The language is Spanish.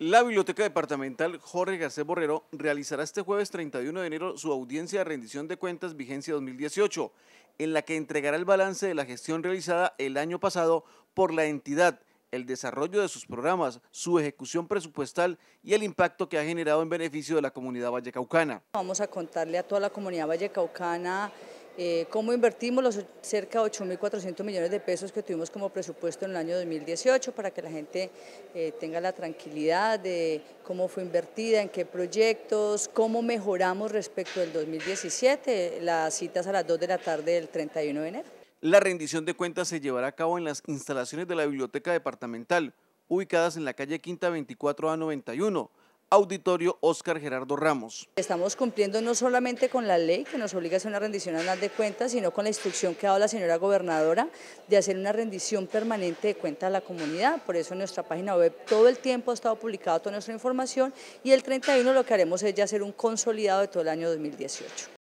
La Biblioteca Departamental Jorge Garcés Borrero realizará este jueves 31 de enero su audiencia de rendición de cuentas vigencia 2018, en la que entregará el balance de la gestión realizada el año pasado por la entidad, el desarrollo de sus programas, su ejecución presupuestal y el impacto que ha generado en beneficio de la comunidad vallecaucana. Vamos a contarle a toda la comunidad vallecaucana eh, ¿Cómo invertimos los cerca de 8.400 millones de pesos que tuvimos como presupuesto en el año 2018 para que la gente eh, tenga la tranquilidad de cómo fue invertida, en qué proyectos, cómo mejoramos respecto del 2017? Las citas a las 2 de la tarde del 31 de enero. La rendición de cuentas se llevará a cabo en las instalaciones de la Biblioteca Departamental, ubicadas en la calle Quinta 24 a 91 Auditorio Oscar Gerardo Ramos. Estamos cumpliendo no solamente con la ley que nos obliga a hacer una rendición anual de cuentas, sino con la instrucción que ha dado la señora gobernadora de hacer una rendición permanente de cuentas a la comunidad. Por eso en nuestra página web todo el tiempo ha estado publicada toda nuestra información y el 31 lo que haremos es ya hacer un consolidado de todo el año 2018.